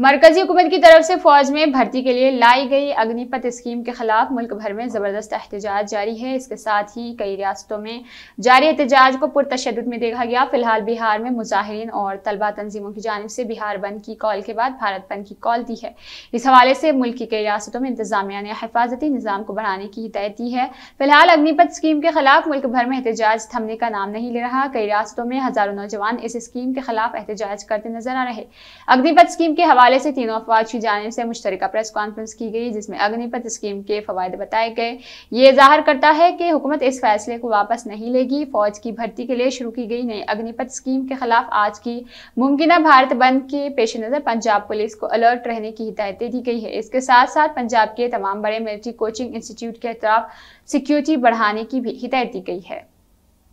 मरकजी हुकूमत की तरफ से फौज में भर्ती के लिए लाई गई अग्निपथ स्कीम के खिलाफ मुल्क भर में ज़बरदस्त एहतजाज जारी है इसके साथ ही कई रियासतों में जारी एहतजाज को पुरतशद में देखा गया फिलहाल बिहार में मुजाहरीन और तलबा तंजीमों की जानब से बिहार बंद की कॉल के बाद भारत बंद की कॉल दी है इस हवाले से मुल्क की कई रियासतों में इंतजामिया ने हिफाजती निज़ाम को बढ़ाने की हिदायत दी है फिलहाल अग्निपथ स्कीम के खिलाफ मुल्क भर में एहतजाज थमने का नाम नहीं ले रहा कई रियासतों में हज़ारों नौजवान इस स्कीम के खिलाफ एहतजाज करते नजर आ रहे अग्निपथ स्कीम के हवा हवाले से तीनों अफवाज की जानब से मुश्तरक प्रेस कॉन्फ्रेंस की गई जिसमें अग्निपथ स्कीम के फवायद बताए गए ये जाहिर करता है कि हुकूमत इस फैसले को वापस नहीं लेगी फौज की भर्ती के लिए शुरू की गई नई अग्निपथ स्कीम के खिलाफ आज की मुमकिन भारत बंद के पेश नज़र पंजाब पुलिस को अलर्ट रहने की हिदायतें दी गई है इसके साथ साथ पंजाब के तमाम बड़े मिलिट्री कोचिंग इंस्टीट्यूट के अतराफ सिक्योरिटी बढ़ाने की भी हिदायत दी गई है